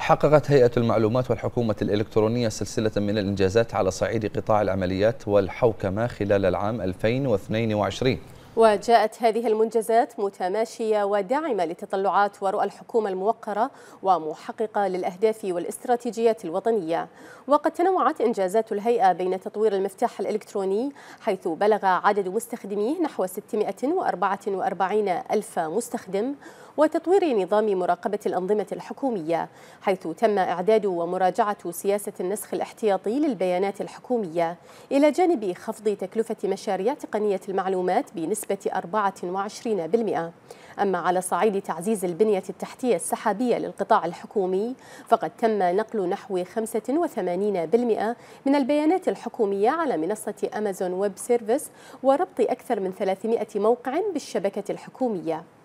حققت هيئة المعلومات والحكومة الإلكترونية سلسلة من الإنجازات على صعيد قطاع العمليات والحوكمة خلال العام 2022 وجاءت هذه المنجزات متماشية وداعمة لتطلعات ورؤى الحكومة الموقرة ومحققة للأهداف والاستراتيجيات الوطنية وقد تنوعت إنجازات الهيئة بين تطوير المفتاح الإلكتروني حيث بلغ عدد مستخدميه نحو 644 ألف مستخدم وتطوير نظام مراقبة الأنظمة الحكومية حيث تم إعداد ومراجعة سياسة النسخ الاحتياطي للبيانات الحكومية إلى جانب خفض تكلفة مشاريع تقنية المعلومات بنسبة 24% أما على صعيد تعزيز البنية التحتية السحابية للقطاع الحكومي فقد تم نقل نحو 85% من البيانات الحكومية على منصة أمازون ويب سيرفيس وربط أكثر من 300 موقع بالشبكة الحكومية